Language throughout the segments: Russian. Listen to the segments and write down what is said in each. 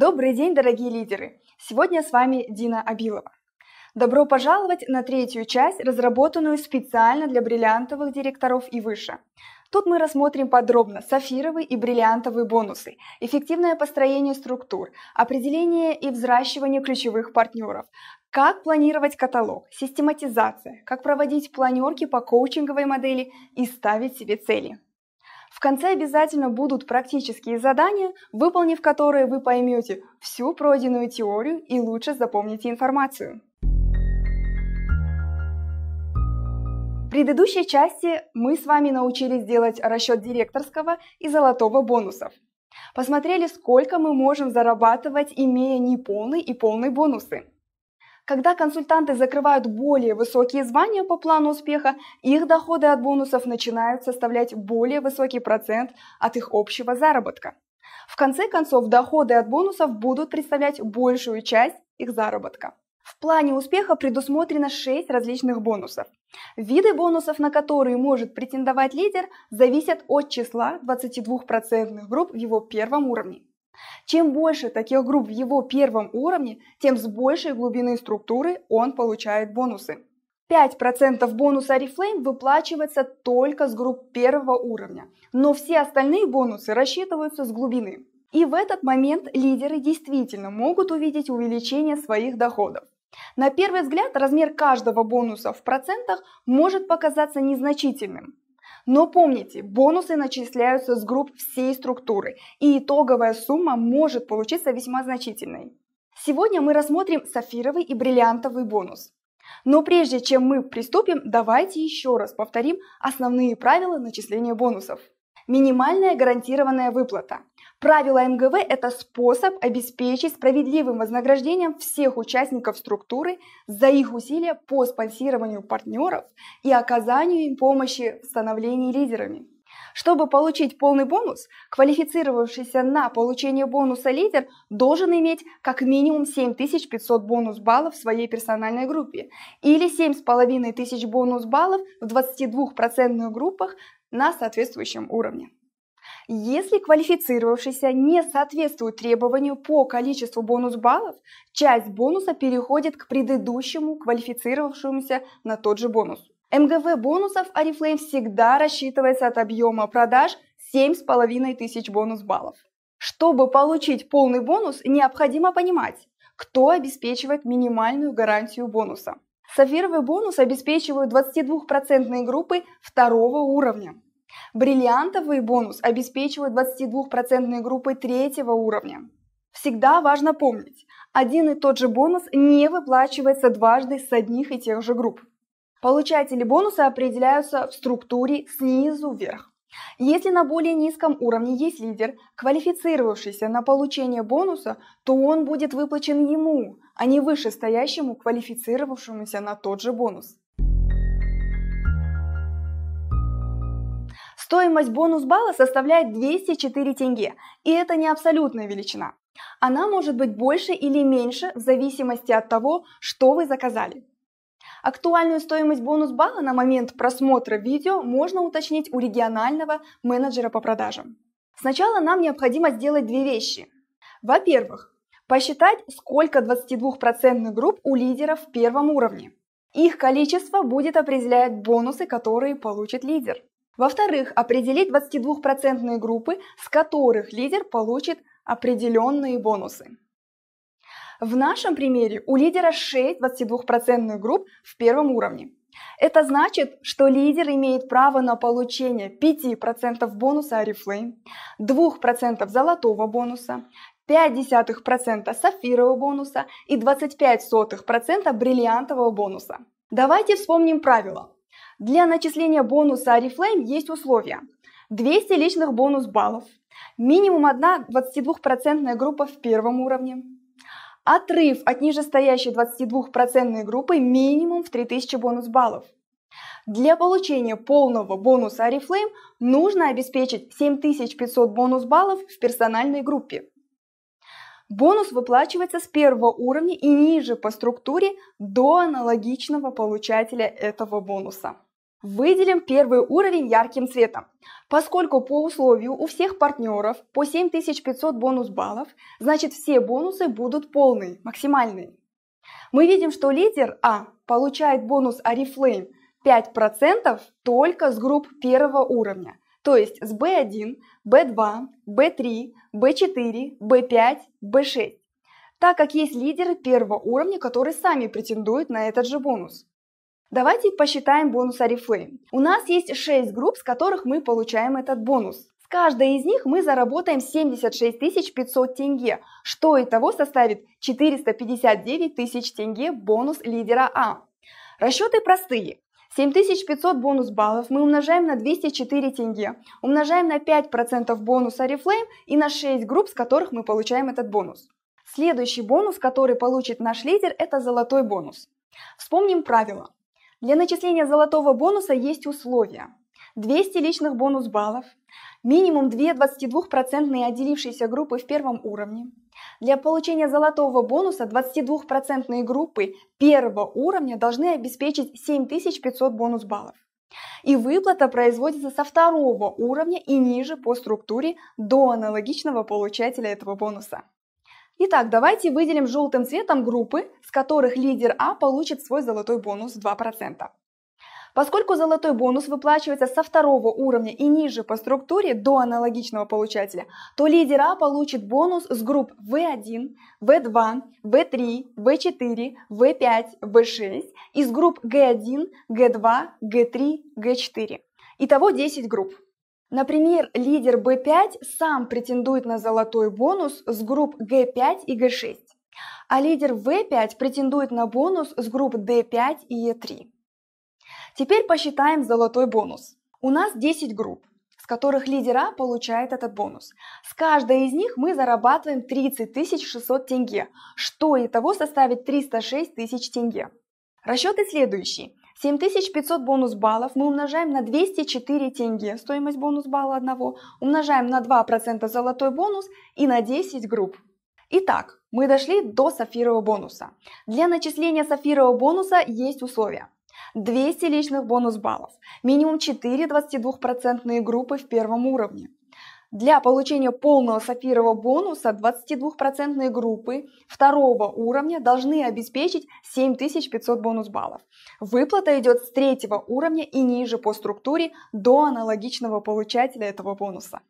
Добрый день, дорогие лидеры! Сегодня с вами Дина Абилова. Добро пожаловать на третью часть, разработанную специально для бриллиантовых директоров и выше. Тут мы рассмотрим подробно сафировые и бриллиантовые бонусы, эффективное построение структур, определение и взращивание ключевых партнеров, как планировать каталог, систематизация, как проводить планерки по коучинговой модели и ставить себе цели. В конце обязательно будут практические задания, выполнив которые вы поймете всю пройденную теорию и лучше запомните информацию. В предыдущей части мы с вами научились делать расчет директорского и золотого бонусов. Посмотрели, сколько мы можем зарабатывать, имея неполный и полный бонусы. Когда консультанты закрывают более высокие звания по плану успеха, их доходы от бонусов начинают составлять более высокий процент от их общего заработка. В конце концов, доходы от бонусов будут представлять большую часть их заработка. В плане успеха предусмотрено 6 различных бонусов. Виды бонусов, на которые может претендовать лидер, зависят от числа 22% групп в его первом уровне. Чем больше таких групп в его первом уровне, тем с большей глубины структуры он получает бонусы. 5% бонуса Oriflame выплачивается только с групп первого уровня, но все остальные бонусы рассчитываются с глубины. И в этот момент лидеры действительно могут увидеть увеличение своих доходов. На первый взгляд размер каждого бонуса в процентах может показаться незначительным, но помните, бонусы начисляются с групп всей структуры, и итоговая сумма может получиться весьма значительной. Сегодня мы рассмотрим сапфировый и бриллиантовый бонус. Но прежде чем мы приступим, давайте еще раз повторим основные правила начисления бонусов. Минимальная гарантированная выплата. Правила МГВ – это способ обеспечить справедливым вознаграждением всех участников структуры за их усилия по спонсированию партнеров и оказанию им помощи в становлении лидерами. Чтобы получить полный бонус, квалифицировавшийся на получение бонуса лидер должен иметь как минимум 7500 бонус баллов в своей персональной группе или 7500 бонус баллов в 22% группах на соответствующем уровне. Если квалифицировавшийся не соответствует требованию по количеству бонус-баллов, часть бонуса переходит к предыдущему квалифицировавшемуся на тот же бонус. МГВ бонусов Арифлейм всегда рассчитывается от объема продаж 7,5 тысяч бонус-баллов. Чтобы получить полный бонус, необходимо понимать, кто обеспечивает минимальную гарантию бонуса. Сафировый бонус обеспечивают 22% группы второго уровня. Бриллиантовый бонус обеспечивает 22% группой третьего уровня. Всегда важно помнить, один и тот же бонус не выплачивается дважды с одних и тех же групп. Получатели бонуса определяются в структуре снизу вверх. Если на более низком уровне есть лидер, квалифицировавшийся на получение бонуса, то он будет выплачен ему, а не вышестоящему квалифицировавшемуся на тот же бонус. Стоимость бонус-балла составляет 204 тенге, и это не абсолютная величина. Она может быть больше или меньше в зависимости от того, что вы заказали. Актуальную стоимость бонус-балла на момент просмотра видео можно уточнить у регионального менеджера по продажам. Сначала нам необходимо сделать две вещи. Во-первых, посчитать, сколько 22% групп у лидеров в первом уровне. Их количество будет определять бонусы, которые получит лидер. Во-вторых, определить 22% процентные группы, с которых лидер получит определенные бонусы. В нашем примере у лидера 6 22% процентных групп в первом уровне. Это значит, что лидер имеет право на получение 5% бонуса Арифлейм, 2% золотого бонуса, 0,5% сапфирового бонуса и 25% бриллиантового бонуса. Давайте вспомним правила. Для начисления бонуса Reflame есть условия. 200 личных бонус-баллов, минимум одна 22% процентная группа в первом уровне, отрыв от нижестоящей 22% процентной группы минимум в 3000 бонус-баллов. Для получения полного бонуса Oriflame нужно обеспечить 7500 бонус-баллов в персональной группе. Бонус выплачивается с первого уровня и ниже по структуре до аналогичного получателя этого бонуса. Выделим первый уровень ярким цветом. Поскольку по условию у всех партнеров по 7500 бонус баллов, значит все бонусы будут полные, максимальные. Мы видим, что лидер А получает бонус Арифлейм 5% только с групп первого уровня – то есть с B1, B2, B3, B4, B5, B6, так как есть лидеры первого уровня, которые сами претендуют на этот же бонус. Давайте посчитаем бонус Арифлейм. У нас есть 6 групп, с которых мы получаем этот бонус. С каждой из них мы заработаем 76 500 тенге, что итого составит 459 тысяч тенге бонус лидера А. Расчеты простые. 7500 бонус баллов мы умножаем на 204 тенге, умножаем на 5% бонуса Reflame и на 6 групп, с которых мы получаем этот бонус. Следующий бонус, который получит наш лидер, это золотой бонус. Вспомним правила. Для начисления золотого бонуса есть условия. 200 личных бонус баллов, Минимум две 22% отделившиеся группы в первом уровне. Для получения золотого бонуса 22% группы первого уровня должны обеспечить 7500 бонус баллов. И выплата производится со второго уровня и ниже по структуре до аналогичного получателя этого бонуса. Итак, давайте выделим желтым цветом группы, с которых лидер А получит свой золотой бонус 2%. Поскольку золотой бонус выплачивается со второго уровня и ниже по структуре до аналогичного получателя, то лидера получит бонус с групп В1, В2, В3, В4, В5, В6 и с групп Г1, Г2, Г3, Г4. Итого 10 групп. Например, лидер B5 сам претендует на золотой бонус с групп G5 и G6, а лидер V5 претендует на бонус с групп D5 и E3. Теперь посчитаем золотой бонус. У нас 10 групп, с которых лидера получает этот бонус. С каждой из них мы зарабатываем 30 600 тенге, что и того составит 306 тысяч тенге. Расчеты следующие. 7500 бонус баллов мы умножаем на 204 тенге, стоимость бонус балла одного, умножаем на 2% золотой бонус и на 10 групп. Итак, мы дошли до сафирового бонуса. Для начисления сафирового бонуса есть условия. 200 личных бонус-баллов, минимум 4 22% группы в первом уровне. Для получения полного сапфирового бонуса 22% группы второго уровня должны обеспечить 7500 бонус-баллов. Выплата идет с третьего уровня и ниже по структуре до аналогичного получателя этого бонуса.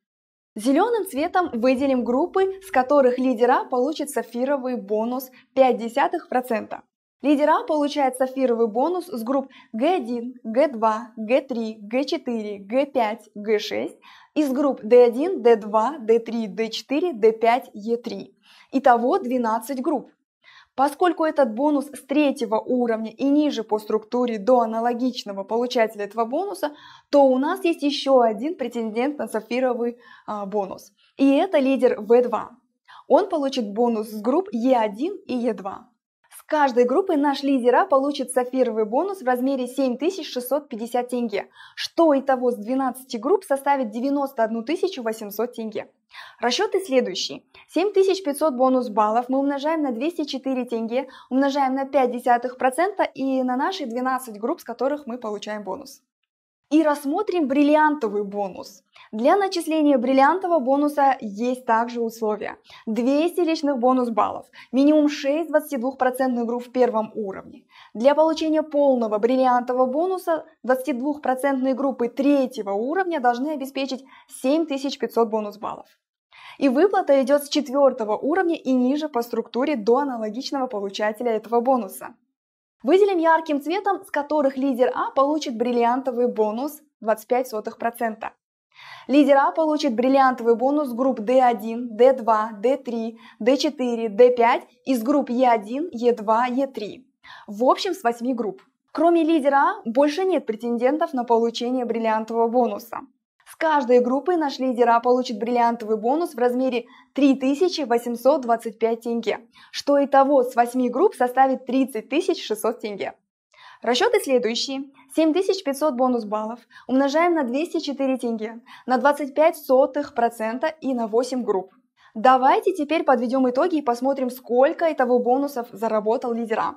Зеленым цветом выделим группы, с которых лидера получит сапфировый бонус 0,5%. Лидера получает сапфировый бонус с групп G1, G2, G3, G4, G5, G6 из групп D1, D2, D3, D4, D5, E3. Итого 12 групп. Поскольку этот бонус с третьего уровня и ниже по структуре до аналогичного получателя этого бонуса, то у нас есть еще один претендент на сапфировый а, бонус. И это лидер V2. Он получит бонус с групп E1 и E2 каждой группы наш лидера получит сапфировый бонус в размере 7650 тенге, что и того с 12 групп составит 91 800 тенге. Расчеты следующие. 7500 бонус баллов мы умножаем на 204 тенге, умножаем на 0,5% и на наши 12 групп, с которых мы получаем бонус. И рассмотрим бриллиантовый бонус. Для начисления бриллиантового бонуса есть также условия. 200 личных бонус-баллов, минимум 6 22% групп в первом уровне. Для получения полного бриллиантового бонуса 22% группы третьего уровня должны обеспечить 7500 бонус-баллов. И выплата идет с четвертого уровня и ниже по структуре до аналогичного получателя этого бонуса. Выделим ярким цветом, с которых лидер А получит бриллиантовый бонус 25%. Лидер А получит бриллиантовый бонус групп D1, D2, D3, D4, D5 из групп E1, E2, E3. В общем, с 8 групп. Кроме лидера А больше нет претендентов на получение бриллиантового бонуса каждой группы наш лидера получит бриллиантовый бонус в размере 3825 тенге, что итого с 8 групп составит 30600 тенге. Расчеты следующие. 7500 бонус баллов умножаем на 204 тенге, на 25 сотых процента и на 8 групп. Давайте теперь подведем итоги и посмотрим, сколько итого бонусов заработал лидера.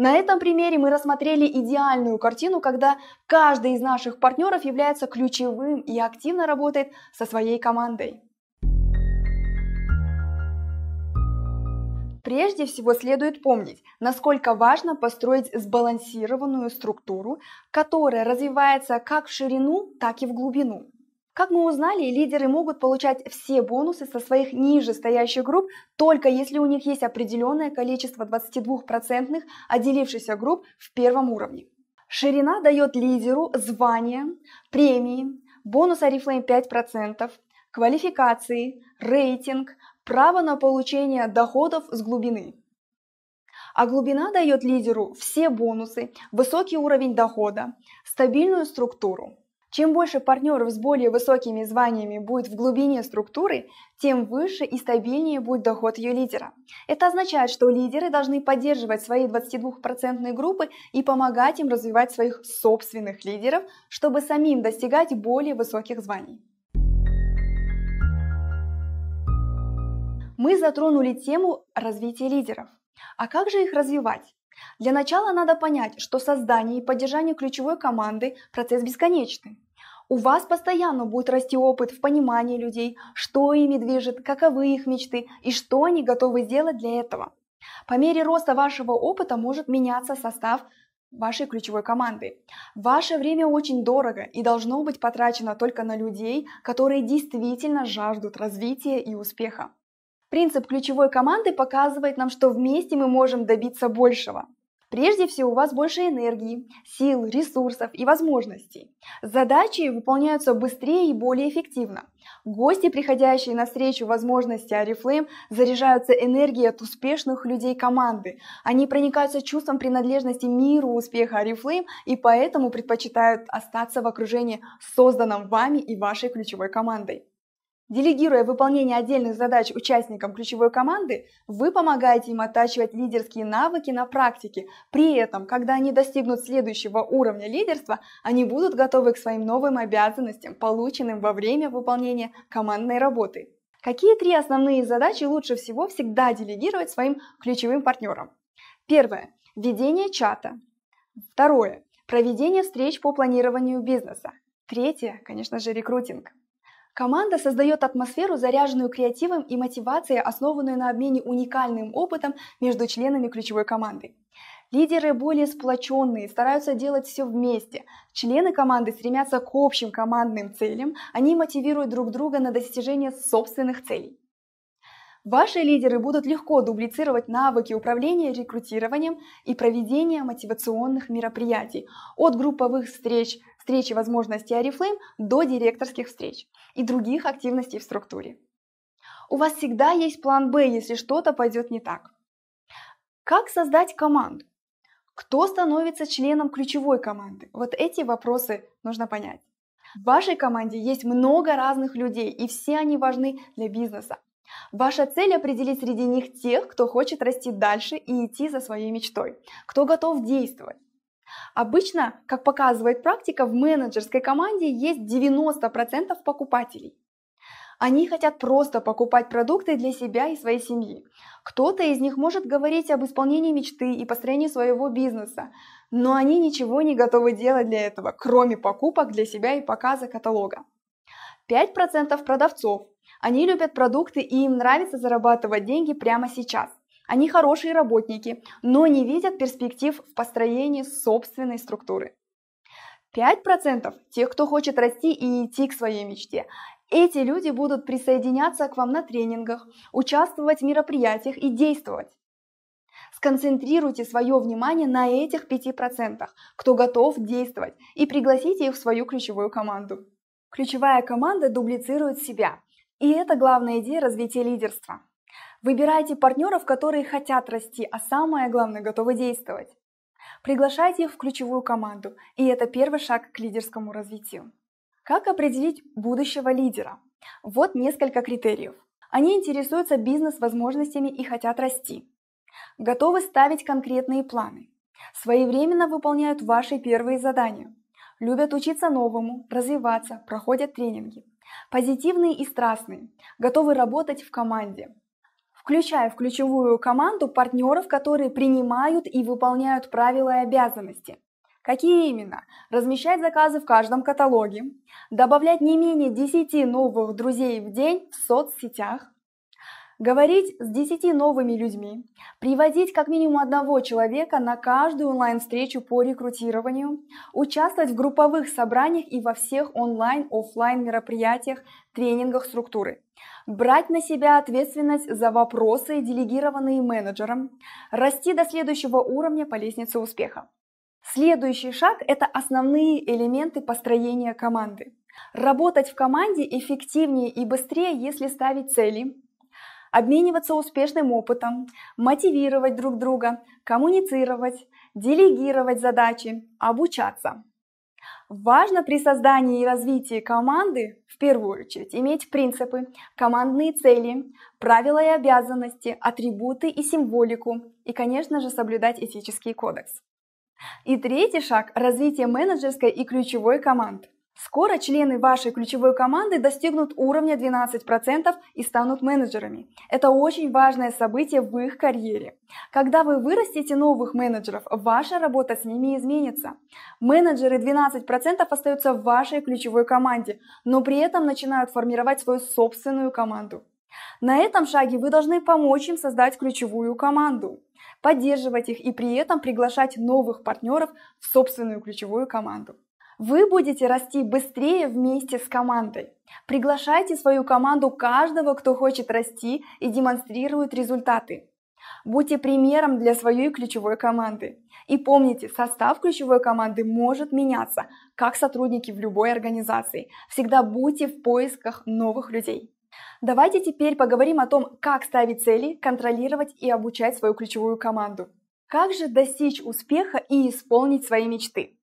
На этом примере мы рассмотрели идеальную картину, когда каждый из наших партнеров является ключевым и активно работает со своей командой. Прежде всего следует помнить, насколько важно построить сбалансированную структуру, которая развивается как в ширину, так и в глубину. Как мы узнали, лидеры могут получать все бонусы со своих ниже стоящих групп, только если у них есть определенное количество 22% отделившихся групп в первом уровне. Ширина дает лидеру звание, премии, бонус Арифлейм 5%, квалификации, рейтинг, право на получение доходов с глубины. А глубина дает лидеру все бонусы, высокий уровень дохода, стабильную структуру. Чем больше партнеров с более высокими званиями будет в глубине структуры, тем выше и стабильнее будет доход ее лидера. Это означает, что лидеры должны поддерживать свои 22% группы и помогать им развивать своих собственных лидеров, чтобы самим достигать более высоких званий. Мы затронули тему развития лидеров. А как же их развивать? Для начала надо понять, что создание и поддержание ключевой команды – процесс бесконечный. У вас постоянно будет расти опыт в понимании людей, что ими движет, каковы их мечты и что они готовы сделать для этого. По мере роста вашего опыта может меняться состав вашей ключевой команды. Ваше время очень дорого и должно быть потрачено только на людей, которые действительно жаждут развития и успеха. Принцип ключевой команды показывает нам, что вместе мы можем добиться большего. Прежде всего, у вас больше энергии, сил, ресурсов и возможностей. Задачи выполняются быстрее и более эффективно. Гости, приходящие на встречу возможности Арифлейм, заряжаются энергией от успешных людей команды. Они проникаются чувством принадлежности миру успеха Арифлейм и поэтому предпочитают остаться в окружении, созданном вами и вашей ключевой командой. Делегируя выполнение отдельных задач участникам ключевой команды, вы помогаете им оттачивать лидерские навыки на практике. При этом, когда они достигнут следующего уровня лидерства, они будут готовы к своим новым обязанностям, полученным во время выполнения командной работы. Какие три основные задачи лучше всего всегда делегировать своим ключевым партнерам? Первое. Ведение чата. Второе. Проведение встреч по планированию бизнеса. Третье, конечно же, рекрутинг. Команда создает атмосферу, заряженную креативом и мотивацией, основанную на обмене уникальным опытом между членами ключевой команды. Лидеры более сплоченные, стараются делать все вместе. Члены команды стремятся к общим командным целям, они мотивируют друг друга на достижение собственных целей. Ваши лидеры будут легко дублицировать навыки управления рекрутированием и проведения мотивационных мероприятий, от групповых встреч встречи возможностей Арифлейм до директорских встреч и других активностей в структуре. У вас всегда есть план Б, если что-то пойдет не так. Как создать команду? Кто становится членом ключевой команды? Вот эти вопросы нужно понять. В вашей команде есть много разных людей, и все они важны для бизнеса. Ваша цель определить среди них тех, кто хочет расти дальше и идти за своей мечтой, кто готов действовать. Обычно, как показывает практика, в менеджерской команде есть 90% покупателей. Они хотят просто покупать продукты для себя и своей семьи. Кто-то из них может говорить об исполнении мечты и построении своего бизнеса, но они ничего не готовы делать для этого, кроме покупок для себя и показа каталога. 5% продавцов. Они любят продукты и им нравится зарабатывать деньги прямо сейчас. Они хорошие работники, но не видят перспектив в построении собственной структуры. 5% тех, кто хочет расти и идти к своей мечте. Эти люди будут присоединяться к вам на тренингах, участвовать в мероприятиях и действовать. Сконцентрируйте свое внимание на этих 5%, кто готов действовать, и пригласите их в свою ключевую команду. Ключевая команда дублицирует себя, и это главная идея развития лидерства. Выбирайте партнеров, которые хотят расти, а самое главное, готовы действовать. Приглашайте их в ключевую команду, и это первый шаг к лидерскому развитию. Как определить будущего лидера? Вот несколько критериев. Они интересуются бизнес-возможностями и хотят расти. Готовы ставить конкретные планы. Своевременно выполняют ваши первые задания. Любят учиться новому, развиваться, проходят тренинги. Позитивные и страстные. Готовы работать в команде включая в ключевую команду партнеров, которые принимают и выполняют правила и обязанности. Какие именно? Размещать заказы в каждом каталоге, добавлять не менее 10 новых друзей в день в соцсетях, Говорить с 10 новыми людьми, приводить как минимум одного человека на каждую онлайн-встречу по рекрутированию, участвовать в групповых собраниях и во всех онлайн офлайн мероприятиях, тренингах структуры, брать на себя ответственность за вопросы, делегированные менеджером, расти до следующего уровня по лестнице успеха. Следующий шаг – это основные элементы построения команды. Работать в команде эффективнее и быстрее, если ставить цели, обмениваться успешным опытом, мотивировать друг друга, коммуницировать, делегировать задачи, обучаться. Важно при создании и развитии команды в первую очередь иметь принципы, командные цели, правила и обязанности, атрибуты и символику, и, конечно же, соблюдать этический кодекс. И третий шаг – развитие менеджерской и ключевой команды. Скоро члены вашей ключевой команды достигнут уровня 12% и станут менеджерами. Это очень важное событие в их карьере. Когда вы вырастите новых менеджеров, ваша работа с ними изменится. Менеджеры 12% остаются в вашей ключевой команде, но при этом начинают формировать свою собственную команду. На этом шаге вы должны помочь им создать ключевую команду, поддерживать их и при этом приглашать новых партнеров в собственную ключевую команду. Вы будете расти быстрее вместе с командой. Приглашайте свою команду каждого, кто хочет расти и демонстрирует результаты. Будьте примером для своей ключевой команды. И помните, состав ключевой команды может меняться, как сотрудники в любой организации. Всегда будьте в поисках новых людей. Давайте теперь поговорим о том, как ставить цели, контролировать и обучать свою ключевую команду. Как же достичь успеха и исполнить свои мечты?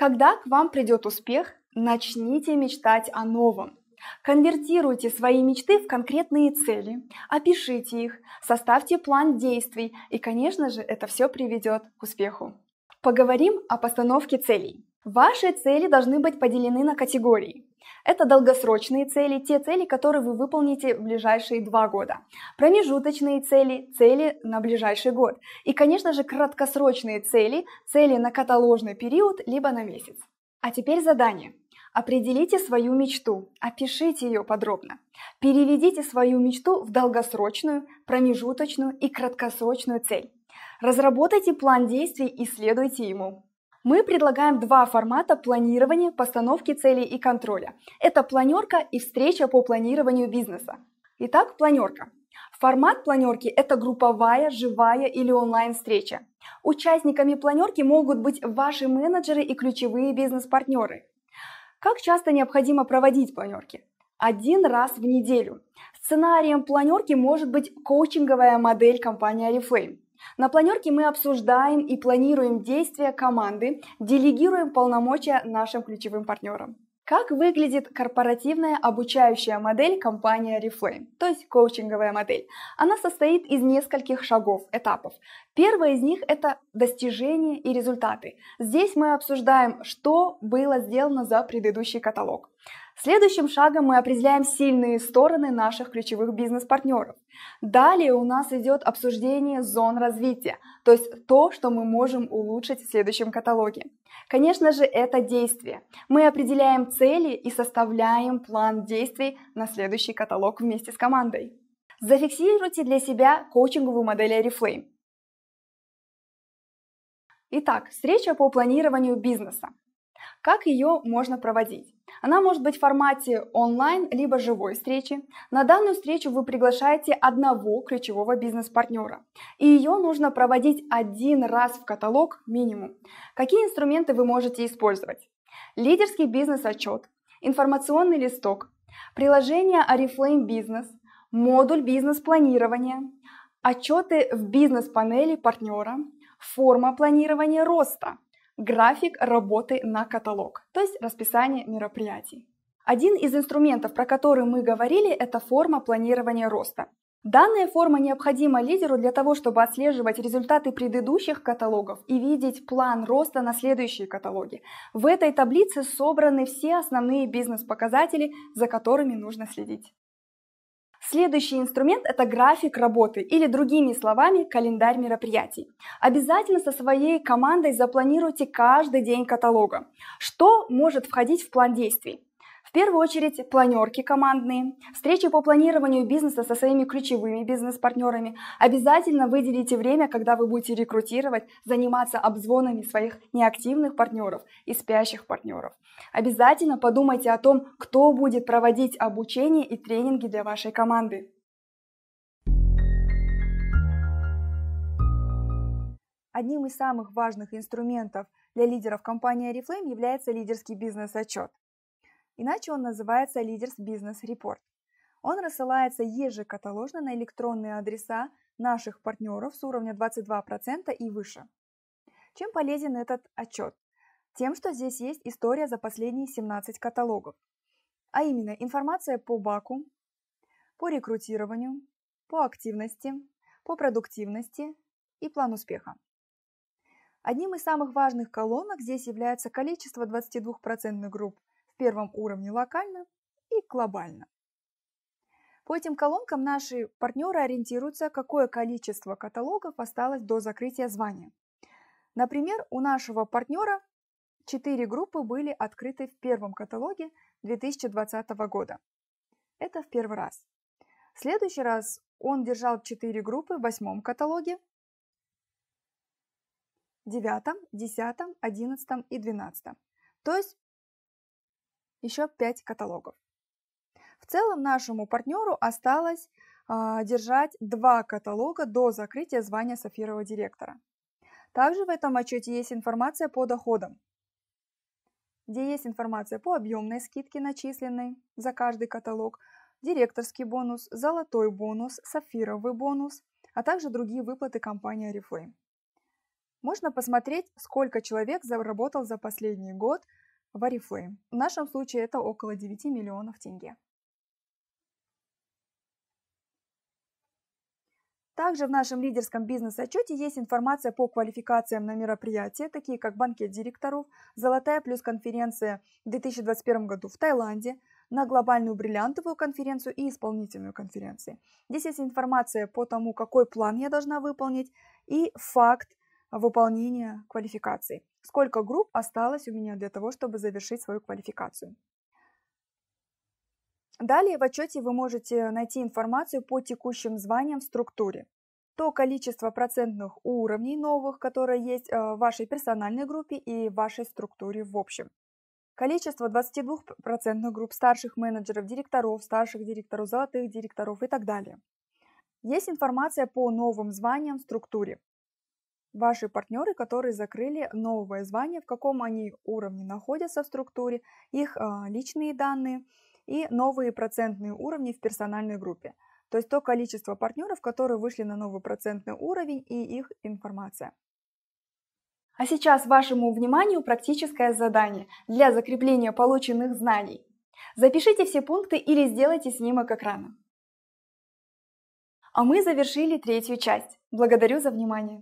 Когда к вам придет успех, начните мечтать о новом. Конвертируйте свои мечты в конкретные цели, опишите их, составьте план действий, и, конечно же, это все приведет к успеху. Поговорим о постановке целей. Ваши цели должны быть поделены на категории. Это долгосрочные цели, те цели, которые вы выполните в ближайшие два года. Промежуточные цели, цели на ближайший год. И, конечно же, краткосрочные цели, цели на каталожный период, либо на месяц. А теперь задание. Определите свою мечту, опишите ее подробно. Переведите свою мечту в долгосрочную, промежуточную и краткосрочную цель. Разработайте план действий и следуйте ему. Мы предлагаем два формата планирования, постановки целей и контроля. Это планерка и встреча по планированию бизнеса. Итак, планерка. Формат планерки – это групповая, живая или онлайн-встреча. Участниками планерки могут быть ваши менеджеры и ключевые бизнес-партнеры. Как часто необходимо проводить планерки? Один раз в неделю. Сценарием планерки может быть коучинговая модель компании Oriflame. На планерке мы обсуждаем и планируем действия команды, делегируем полномочия нашим ключевым партнерам. Как выглядит корпоративная обучающая модель компании Reflame, то есть коучинговая модель? Она состоит из нескольких шагов, этапов. Первое из них – это достижения и результаты. Здесь мы обсуждаем, что было сделано за предыдущий каталог. Следующим шагом мы определяем сильные стороны наших ключевых бизнес-партнеров. Далее у нас идет обсуждение зон развития, то есть то, что мы можем улучшить в следующем каталоге. Конечно же, это действие. Мы определяем цели и составляем план действий на следующий каталог вместе с командой. Зафиксируйте для себя коучинговую модель Reflame. Итак, встреча по планированию бизнеса. Как ее можно проводить? Она может быть в формате онлайн либо живой встречи. На данную встречу вы приглашаете одного ключевого бизнес-партнера. И ее нужно проводить один раз в каталог минимум. Какие инструменты вы можете использовать? Лидерский бизнес-отчет, информационный листок, приложение Oriflame Business, модуль бизнес-планирования, отчеты в бизнес-панели партнера, форма планирования роста – график работы на каталог, то есть расписание мероприятий. Один из инструментов, про который мы говорили, это форма планирования роста. Данная форма необходима лидеру для того, чтобы отслеживать результаты предыдущих каталогов и видеть план роста на следующие каталоги. В этой таблице собраны все основные бизнес-показатели, за которыми нужно следить. Следующий инструмент – это график работы или, другими словами, календарь мероприятий. Обязательно со своей командой запланируйте каждый день каталога. Что может входить в план действий? В первую очередь планерки командные, встречи по планированию бизнеса со своими ключевыми бизнес-партнерами. Обязательно выделите время, когда вы будете рекрутировать, заниматься обзвонами своих неактивных партнеров и спящих партнеров. Обязательно подумайте о том, кто будет проводить обучение и тренинги для вашей команды. Одним из самых важных инструментов для лидеров компании Арифлейм является лидерский бизнес-отчет. Иначе он называется Leaders Business Report. Он рассылается ежекаталожно на электронные адреса наших партнеров с уровня 22% и выше. Чем полезен этот отчет? Тем, что здесь есть история за последние 17 каталогов. А именно информация по баку, по рекрутированию, по активности, по продуктивности и план успеха. Одним из самых важных колонок здесь является количество 22% групп, первом уровне локально и глобально. По этим колонкам наши партнеры ориентируются, какое количество каталогов осталось до закрытия звания. Например, у нашего партнера 4 группы были открыты в первом каталоге 2020 года. Это в первый раз. В следующий раз он держал 4 группы в восьмом каталоге, девятом, десятом, одиннадцатом и двенадцатом. То есть еще 5 каталогов. В целом нашему партнеру осталось а, держать два каталога до закрытия звания сапфирового директора. Также в этом отчете есть информация по доходам, где есть информация по объемной скидке, начисленной за каждый каталог, директорский бонус, золотой бонус, сапфировый бонус, а также другие выплаты компании Oriflame. Можно посмотреть, сколько человек заработал за последний год – в Арифлейм. В нашем случае это около 9 миллионов тенге. Также в нашем лидерском бизнес-отчете есть информация по квалификациям на мероприятия, такие как банкет директоров, «Золотая плюс» конференция в 2021 году в Таиланде, на глобальную бриллиантовую конференцию и исполнительную конференцию. Здесь есть информация по тому, какой план я должна выполнить и факт выполнения квалификации. Сколько групп осталось у меня для того, чтобы завершить свою квалификацию? Далее в отчете вы можете найти информацию по текущим званиям в структуре. То количество процентных уровней новых, которые есть э, в вашей персональной группе и в вашей структуре в общем. Количество 22% групп старших менеджеров, директоров, старших директоров, золотых директоров и так далее. Есть информация по новым званиям в структуре ваши партнеры, которые закрыли новое звание, в каком они уровне находятся в структуре, их а, личные данные и новые процентные уровни в персональной группе. То есть то количество партнеров, которые вышли на новый процентный уровень и их информация. А сейчас вашему вниманию практическое задание для закрепления полученных знаний. Запишите все пункты или сделайте снимок экрана. А мы завершили третью часть. Благодарю за внимание.